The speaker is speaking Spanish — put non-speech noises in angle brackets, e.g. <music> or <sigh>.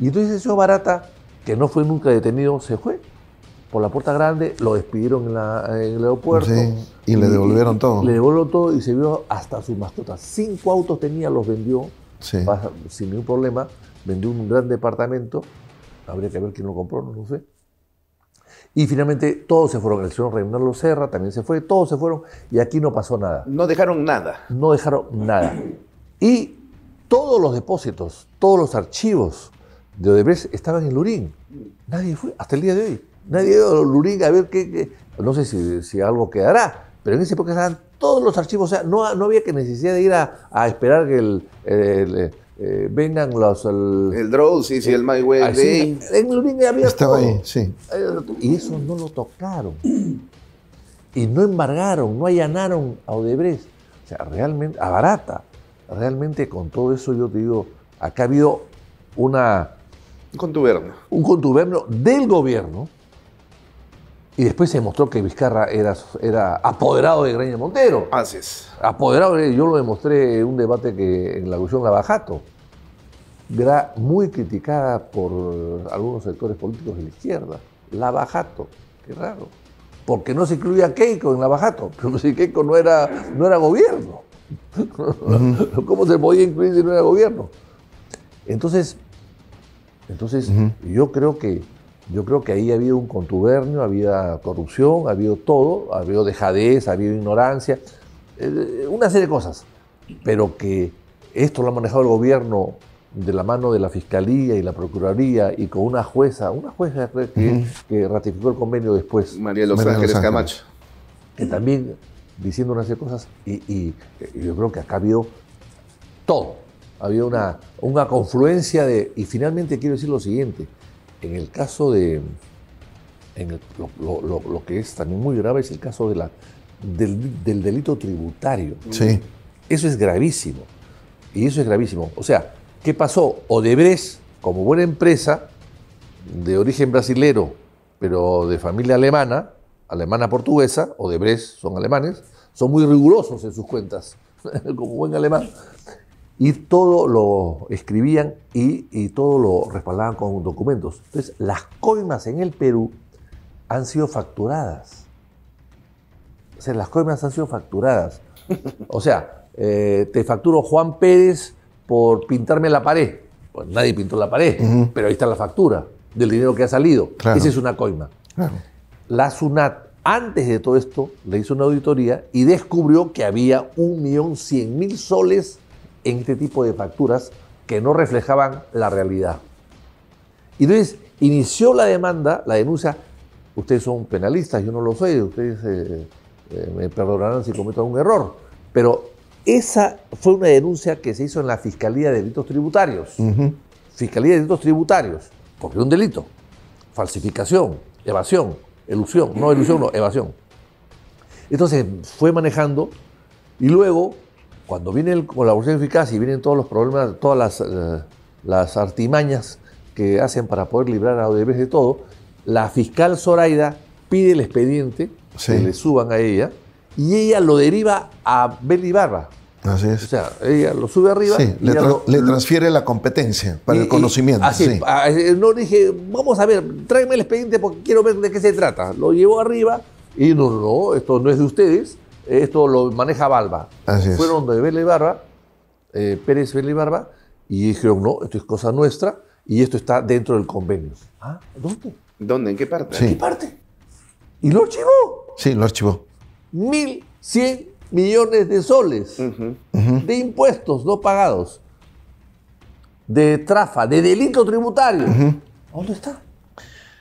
Y entonces ese Barata, que no fue nunca detenido, se fue por la puerta grande, lo despidieron en, el aeropuerto. y le devolvieron todo. Le devolvieron todo y se vio hasta sus mascotas. Cinco autos tenía, los vendió sin ningún problema. Vendió un gran departamento. Habría que ver quién lo compró, no lo sé. Y finalmente todos se fueron. El señor Reynaldo Serra también se fue. Todos se fueron y aquí no pasó nada. No dejaron nada. No dejaron nada. Y todos los depósitos, todos los archivos de Odebrecht estaban en Lurín. Nadie fue, hasta el día de hoy. Nadie ha a Lurín a ver qué, no sé si, algo quedará, pero en ese época estaban todos los archivos, o sea, no, había que necesidad de ir a, esperar que el, eh, vengan los. El, el el eh, My ah, en Lurín había Estaba ahí, sí. Y eso no lo tocaron. Y no embargaron, no allanaron a Odebrecht. O sea, realmente, a Barata. Realmente con todo eso yo te digo, acá ha habido una un contuberno. Un contuberno del gobierno. Y después se demostró que Vizcarra era, era apoderado de Greña Montero. Así es. Apoderado, yo lo demostré en un debate que en la Bajato. era Muy criticada por algunos sectores políticos de la izquierda. La Bajato, qué raro. Porque no se incluía Keiko en la Bajato, pero si Keiko no era, no era gobierno. <laughs> ¿Cómo se podía incluir si no era gobierno? Entonces, entonces, yo creo que yo creo que ahí había un contubernio, había corrupción, ha habido todo, había dejadez, ha habido ignorancia, eh, una serie de cosas. Pero que esto lo ha manejado el gobierno de la mano de la Fiscalía y la Procuraduría y con una jueza, una jueza que, ratificó el convenio después. María Los Ángeles Camacho. Que también diciendo una serie de cosas y, y yo creo que acá ha habido todo había una, una confluencia de... Y finalmente quiero decir lo siguiente, en el caso de... En lo, que es también muy grave es el caso de la, del, delito tributario. Sí. Eso es gravísimo. Y eso es gravísimo. O sea, ¿qué pasó? Odebrecht, como buena empresa de origen brasilero, pero de familia alemana, alemana-portuguesa, Odebrecht son alemanes, son muy rigurosos en sus cuentas, <laughs> como buen alemán y todo lo escribían y, todo lo respaldaban con documentos. Entonces, las coimas en el Perú han sido facturadas. O sea, las coimas han sido facturadas. O sea, eh, te facturo Juan Pérez por pintarme la pared. Pues nadie pintó la pared, pero ahí está la factura del dinero que ha salido. Esa es una coima. La SUNAT, antes de todo esto, le hizo una auditoría y descubrió que había 1.100.000 soles en este tipo de facturas que no reflejaban la realidad. Y entonces inició la demanda, la denuncia, ustedes son penalistas, yo no lo soy, ustedes eh, eh, me perdonarán si cometo algún error, pero esa fue una denuncia que se hizo en la Fiscalía de Delitos Tributarios. Fiscalía de Delitos Tributarios, porque un delito, falsificación, evasión, elusión, no elusión, no, evasión. Entonces fue manejando y luego cuando viene el, con la eficaz y vienen todos los problemas, todas las, eh, artimañas que hacen para poder librar a Odebrecht de todo, la fiscal Zoraida pide el expediente, que le suban a ella, y ella lo deriva a Beli Barba. Así es. O sea, ella lo sube arriba. le, transfiere la competencia para el conocimiento. Así, ah, eh, no dije, vamos a ver, tráeme el expediente porque quiero ver de qué se trata. Lo llevo arriba y no, no, esto no es de ustedes. Esto lo maneja Balba. Fueron de Vela y Barba, eh, Pérez, Vela y Barba, y dijeron, no, esto es cosa nuestra y esto está dentro del convenio. ¿Ah? ¿Dónde? ¿Dónde? ¿En qué parte? ¿En qué parte? ¿Y lo archivó? Sí, lo archivó. 1.100 millones de soles de impuestos no pagados, de trafa, de delito tributario. ¿Dónde está?